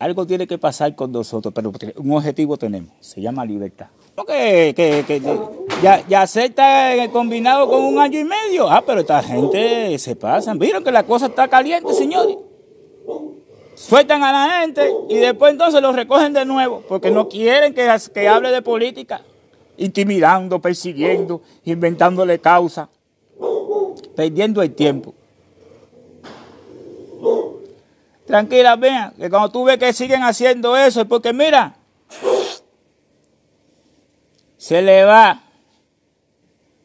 algo tiene que pasar con nosotros, pero un objetivo tenemos, se llama libertad. que, ya, ya se está eh, combinado con un año y medio. Ah, pero esta gente se pasa. Vieron que la cosa está caliente, señores. Sueltan a la gente y después entonces los recogen de nuevo, porque no quieren que, que hable de política, intimidando, persiguiendo, inventándole causa, perdiendo el tiempo. tranquila, vean, que cuando tú ves que siguen haciendo eso, es porque mira, se le va.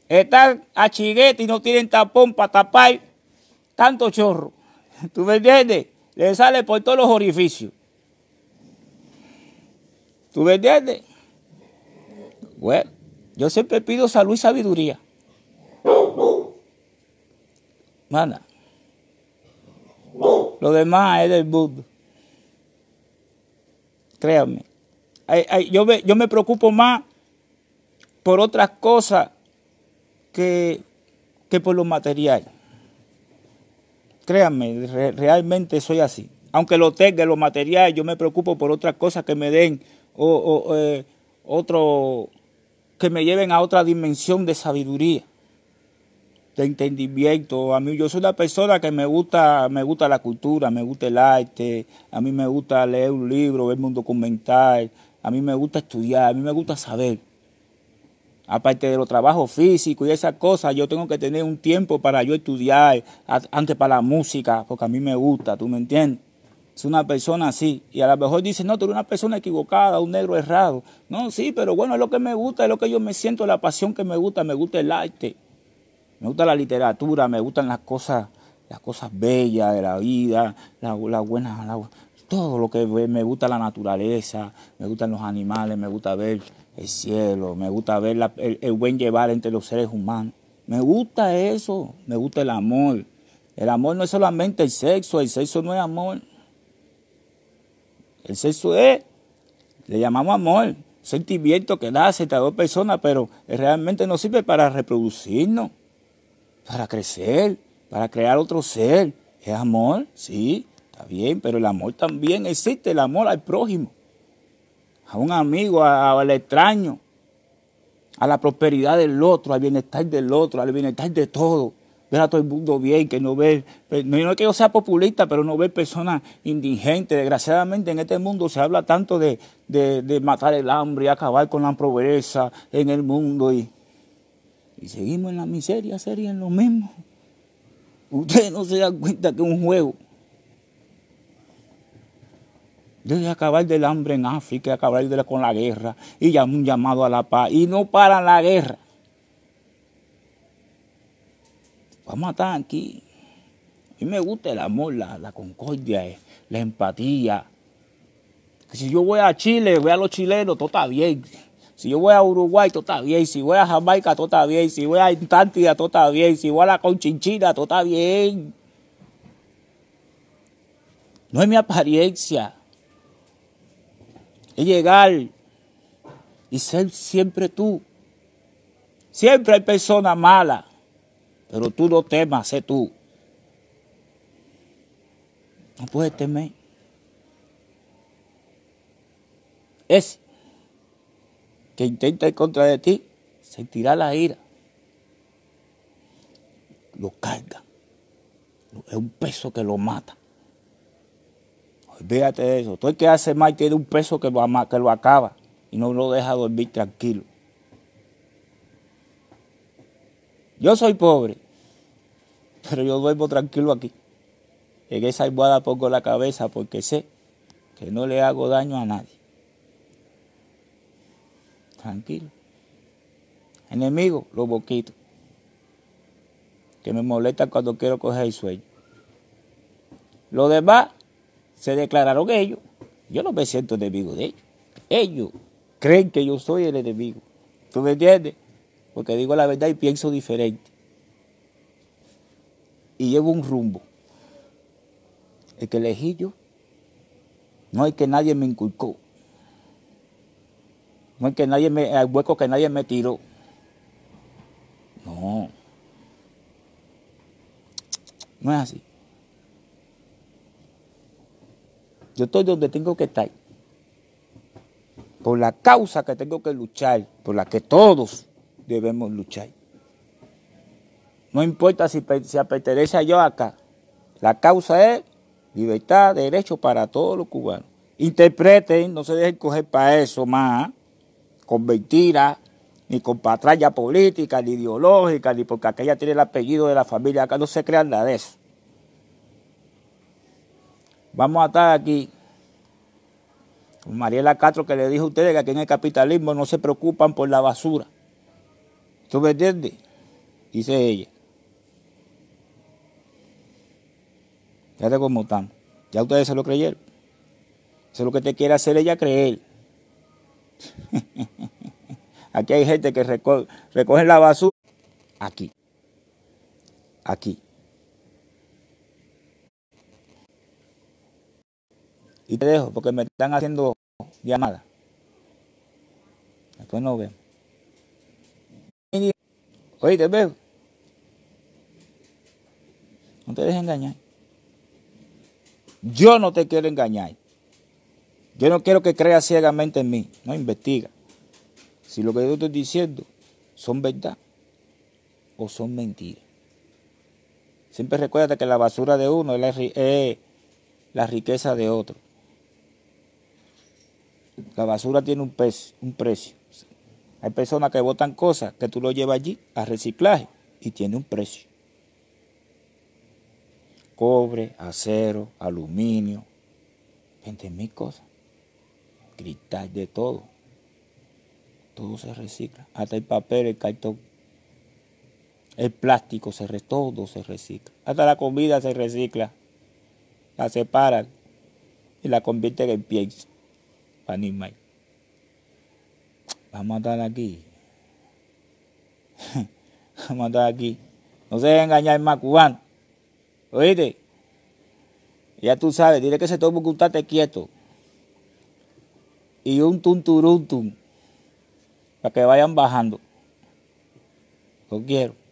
Están a chiguete y no tienen tapón para tapar tanto chorro. ¿Tú me entiendes? Le sale por todos los orificios. ¿Tú me entiendes? Bueno, yo siempre pido salud y sabiduría. Mana. Lo demás es del mundo. Créanme. yo, me, preocupo más por otras cosas que, que por lo material. Créanme, realmente soy así. Aunque lo tenga, lo material, yo me preocupo por otras cosas que me den o, eh, otro que me lleven a otra dimensión de sabiduría de entendimiento. A mí yo soy una persona que me gusta, me gusta la cultura, me gusta el arte, a mí me gusta leer un libro, verme un documental, a mí me gusta estudiar, a mí me gusta saber. Aparte de los trabajos físicos y esas cosas, yo tengo que tener un tiempo para yo estudiar, ...antes para la música, porque a mí me gusta, ¿tú me entiendes? Es una persona así. Y a lo mejor dice, no, tú eres una persona equivocada, un negro errado. No, sí, pero bueno, es lo que me gusta, es lo que yo me siento, la pasión que me gusta, me gusta el arte me gusta la literatura, me gustan las cosas, las cosas bellas de la vida, la buenas, todo lo que me gusta la naturaleza, me gustan los animales, me gusta ver el cielo, me gusta ver el, buen llevar entre los seres humanos. Me gusta eso, me gusta el amor. El amor no es solamente el sexo, el sexo no es amor. El sexo es, le llamamos amor, sentimiento que da entre dos personas, pero realmente no sirve para reproducirnos para crecer, para crear otro ser. Es amor, sí, está bien, pero el amor también existe, el amor al prójimo, a un amigo, al extraño, a la prosperidad del otro, al bienestar del otro, al bienestar de todo. Ver a todo el mundo bien, que no ver, eh, no, es que yo sea populista, pero no ver personas indigentes. Desgraciadamente en este mundo se habla tanto de, de, matar el hambre y acabar con la pobreza en el mundo y y seguimos en la miseria, serían lo mismo. Ustedes no se dan cuenta que es un juego. Debe acabar del hambre en África, acabar con la guerra, y llamar un llamado a la paz, y no para la guerra. Vamos a estar aquí. A mí me gusta el amor, la, concordia, eh, la empatía. si yo voy a Chile, voy a los chilenos, todo está bien. Si yo voy a Uruguay, todo está bien. Si voy a Jamaica, todo está bien. Si voy a Antártida, todo está bien. Si voy a la Conchinchina, todo está bien. No es mi apariencia. Es llegar y ser siempre tú. Siempre hay personas malas, pero tú no temas, sé tú. No puedes temer. Es que intenta ir contra de ti, sentirá la ira. Lo carga. Es un peso que lo mata. Olvídate de eso. Todo el que hace mal tiene un peso que lo, que lo acaba y no lo deja dormir tranquilo. Yo soy pobre, pero yo duermo tranquilo aquí. En esa almohada pongo la cabeza porque sé que no le hago daño a nadie tranquilo. Enemigo, los boquitos, que me molestan cuando quiero coger el sueño. Los demás se declararon ellos. Yo no me siento enemigo de ellos. Ellos creen que yo soy el enemigo. ¿Tú me entiendes? Porque digo la verdad y pienso diferente. Y llevo un rumbo. El que elegí yo, no es que nadie me inculcó. No es que nadie me, al hueco que nadie me tiró. No. No es así. Yo estoy donde tengo que estar. Por la causa que tengo que luchar, por la que todos debemos luchar. No importa si, si a yo acá. La causa es libertad, derecho para todos los cubanos. Interpreten, no se dejen coger para eso más con mentiras, ni con patralla política, ni ideológica, ni porque aquella tiene el apellido de la familia. Acá no se crean nada de eso. Vamos a estar aquí con Mariela Castro que le dijo a ustedes que aquí en el capitalismo no se preocupan por la basura. ¿Tú me entiendes? Dice ella. de cómo están. Ya ustedes se lo creyeron. Eso es lo que te quiere hacer ella creer. Aquí hay gente que recoge, la basura. Aquí. Aquí. Y te dejo porque me están haciendo llamadas. Después no vemos. Oye, te veo. No te dejes engañar. Yo no te quiero engañar. Yo no quiero que creas ciegamente en mí. No investiga si lo que yo estoy diciendo son verdad o son mentiras. Siempre recuérdate que la basura de uno es la, riqueza de otro. La basura tiene un, un precio. Hay personas que botan cosas que tú lo llevas allí a reciclaje y tiene un precio. Cobre, acero, aluminio, 20 mil cosas. Cristal de todo. Todo se recicla. Hasta el papel, el cartón. El plástico se recicla, todo se recicla. Hasta la comida se recicla. La separan y la convierten en pienso. Panimay. Vamos a estar aquí. Vamos a estar aquí. No se dejen engañar más cubano. ¿Oíste? Ya tú sabes, dile que se tome que quieto. Y un tunturuntum para que vayan bajando. Lo quiero.